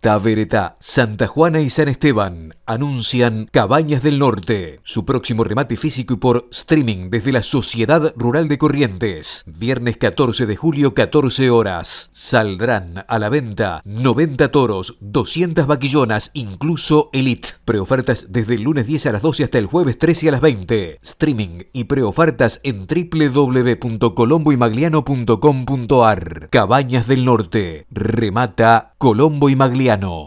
Tavereta, Santa Juana y San Esteban anuncian Cabañas del Norte, su próximo remate físico y por streaming desde la Sociedad Rural de Corrientes. Viernes 14 de julio, 14 horas. Saldrán a la venta 90 toros, 200 vaquillonas, incluso Elite. Preofertas desde el lunes 10 a las 12 hasta el jueves 13 a las 20. Streaming y preofertas en www.colomboimagliano.com.ar Cabañas del Norte, remata Colombo y Magliano.